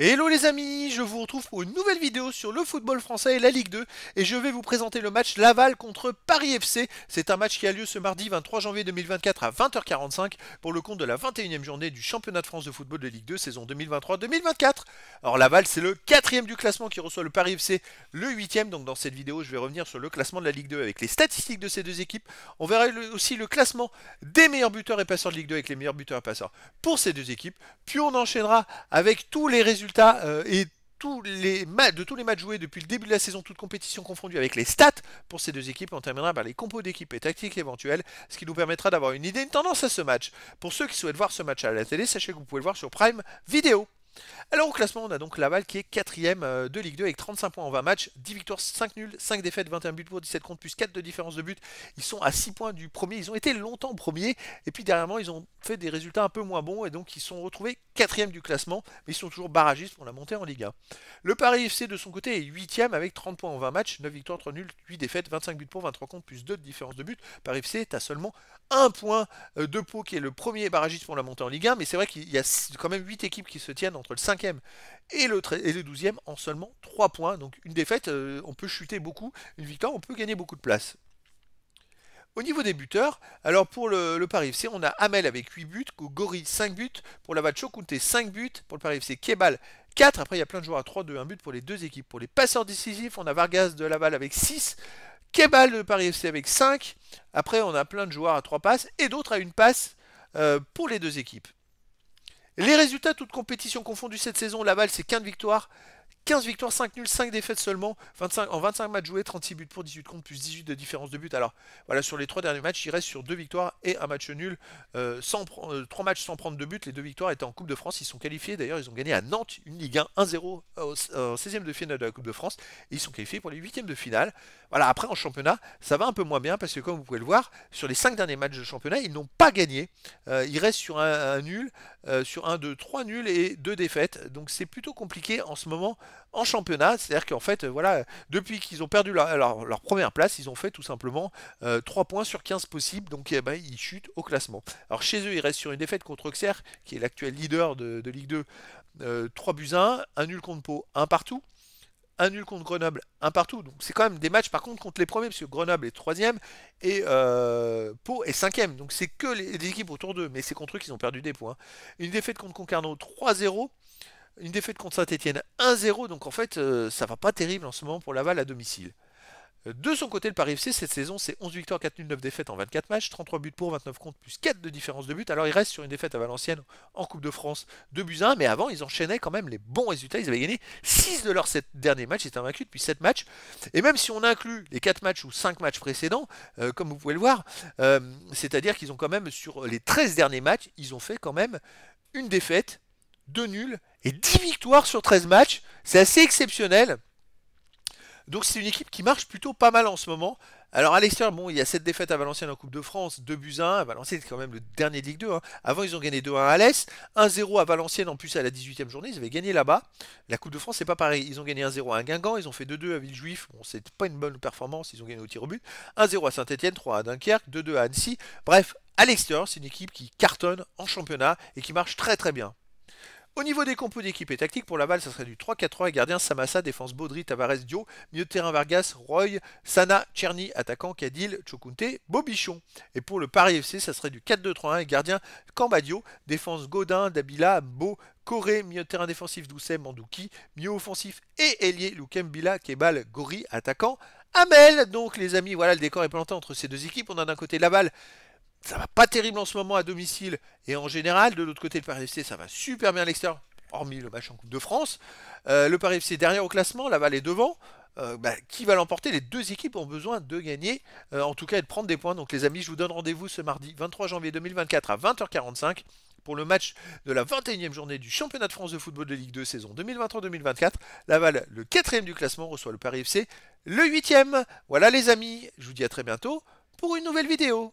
Hello les amis, je vous retrouve pour une nouvelle vidéo sur le football français et la Ligue 2 et je vais vous présenter le match Laval contre Paris FC. C'est un match qui a lieu ce mardi 23 janvier 2024 à 20h45 pour le compte de la 21e journée du championnat de France de football de Ligue 2 saison 2023-2024. Alors Laval c'est le quatrième du classement qui reçoit le Paris FC, le huitième. Donc dans cette vidéo je vais revenir sur le classement de la Ligue 2 avec les statistiques de ces deux équipes. On verra aussi le classement des meilleurs buteurs et passeurs de Ligue 2 avec les meilleurs buteurs et passeurs pour ces deux équipes. Puis on enchaînera avec tous les résultats euh, et tous les de tous les matchs joués depuis le début de la saison, toutes compétitions confondues avec les stats pour ces deux équipes. On terminera par les compos d'équipe et tactiques éventuelles, ce qui nous permettra d'avoir une idée, une tendance à ce match. Pour ceux qui souhaitent voir ce match à la télé, sachez que vous pouvez le voir sur Prime Vidéo. Alors au classement, on a donc Laval qui est 4ème euh, de Ligue 2 avec 35 points en 20 matchs, 10 victoires, 5 nuls, 5 défaites, 21 buts pour 17 contre, plus 4 de différence de but. Ils sont à 6 points du premier, ils ont été longtemps premiers, et puis dernièrement ils ont fait des résultats un peu moins bons, et donc ils sont retrouvés 4 du classement, mais ils sont toujours barragistes pour la montée en Ligue 1. Le Paris FC de son côté est 8ème avec 30 points en 20 matchs, 9 victoires, 3 nuls, 8 défaites, 25 buts pour, 23 contre, plus 2 de différence de but. Paris FC est à seulement 1 point euh, de pot qui est le premier barragiste pour la montée en Ligue 1, mais c'est vrai qu'il y a quand même 8 équipes qui se tiennent en entre le 5e et le, 12e en seulement 3 points. Donc une défaite, euh, on peut chuter beaucoup, une victoire, on peut gagner beaucoup de places. Au niveau des buteurs, alors pour le, Paris FC, on a Amel avec 8 buts, Gori 5 buts, pour Lavacho Kunte 5 buts, pour le Paris FC Kebal 4, après il y a plein de joueurs à 3, 2, 1 but pour les deux équipes. Pour les passeurs décisifs, on a Vargas de Laval avec 6, Kebal de Paris FC avec 5, après on a plein de joueurs à 3 passes et d'autres à une passe euh, pour les deux équipes. Les résultats, toutes compétitions confondues cette saison, balle c'est 15 victoires, 15 victoires, 5 nuls, 5 défaites seulement, 25, en 25 matchs joués, 36 buts pour 18 comptes, plus 18 de différence de but. Alors voilà, sur les 3 derniers matchs, il reste sur 2 victoires et un match nul, euh, sans, 3 euh, matchs sans prendre de but. Les 2 victoires étaient en Coupe de France, ils sont qualifiés, d'ailleurs ils ont gagné à Nantes une Ligue 1 1-0 euh, en 16 e de finale de la Coupe de France, et ils sont qualifiés pour les 8 e de finale. Voilà, après en championnat, ça va un peu moins bien, parce que comme vous pouvez le voir, sur les 5 derniers matchs de championnat, ils n'ont pas gagné. ils restent sur un, nul, sur un, 2, 3 nuls et 2 défaites, donc c'est plutôt compliqué en ce moment en championnat. C'est-à-dire qu'en fait, euh, voilà, depuis qu'ils ont perdu leur, première place, ils ont fait tout simplement 3 euh, points sur 15 possibles. Donc eh ben, ils chutent au classement. Alors chez eux, ils restent sur une défaite contre Auxerre, qui est l'actuel leader de, Ligue 2. 3 euh, buts 1, un nul contre Pau, un partout un nul contre Grenoble, un partout. Donc c'est quand même des matchs par contre contre les premiers, parce que Grenoble est troisième et Pau est cinquième. Donc c'est que les, équipes autour d'eux, mais c'est contre eux qu'ils ont perdu des points. Une défaite contre Concarneau 3-0, une défaite contre Saint-Etienne 1-0, donc en fait, euh, ça va pas terrible en ce moment pour Laval à domicile. Euh, de son côté, le Paris FC, cette saison, c'est 11 victoires, 4 nuls, 9 défaites en 24 matchs, 33 buts pour, 29 contre, plus 4 de différence de buts. Alors, il reste sur une défaite à Valenciennes en Coupe de France, 2 buts 1, mais avant, ils enchaînaient quand même les bons résultats. Ils avaient gagné 6 de leurs 7 derniers matchs, ils étaient invaincus depuis 7 matchs. Et même si on inclut les 4 matchs ou 5 matchs précédents, euh, comme vous pouvez le voir, c'est-à-dire qu'ils ont quand même, sur les 13 derniers matchs, ils ont fait quand même une défaite, 2 nuls et 10 victoires sur 13 matchs. C'est assez exceptionnel. Donc c'est une équipe qui marche plutôt pas mal en ce moment. Alors à l'extérieur, bon, il y a cette défaite à Valenciennes en Coupe de France, 2 buts à 1. Valenciennes c'est quand même le dernier de Ligue 2. Hein. Avant, ils ont gagné 2-1 à Alès, 1-0 à Valenciennes en plus à la 18e journée. Ils avaient gagné là-bas. La Coupe de France, c'est pas pareil. Ils ont gagné 1-0 à Guingamp, ils ont fait 2-2 à Villejuif. Bon, c'est pas une bonne performance, ils ont gagné au tir au but. 1-0 à Saint-Etienne, 3 à Dunkerque, 2-2 à Annecy. Bref, à l'extérieur, c'est une équipe qui cartonne en championnat et qui marche très très bien. Au niveau des compos d'équipe et tactique, pour balle, ça serait du 3-4-3 gardien Samassa, défense Baudry, Tavares, Dio, milieu terrain Vargas, Roy, Sana, Tcherny, attaquant Kadil, Chokunte, Bobichon. Et pour le Paris FC, ça serait du 4-2-3-1 et gardien Cambadio, défense Godin, Dabila, Bo, Coré, milieu terrain défensif Doucet, Mandouki, milieu offensif et ailier Bila, Kebal, Gori, attaquant Amel. Donc les amis, voilà le décor est planté entre ces deux équipes. On a d'un côté Laval ça va pas terrible en ce moment à domicile et en général. De l'autre côté, le Paris FC, ça va super bien à l'extérieur, hormis le match en Coupe de France. Euh, le Paris FC derrière au classement, Laval est devant. Euh, bah, qui va l'emporter Les deux équipes ont besoin de gagner, euh, en tout cas de prendre des points. Donc les amis, je vous donne rendez-vous ce mardi 23 janvier 2024 à 20h45 pour le match de la 21e journée du championnat de France de football de Ligue 2 saison 2023-2024. Laval, le quatrième du classement, reçoit le Paris FC, le 8e. Voilà les amis, je vous dis à très bientôt pour une nouvelle vidéo.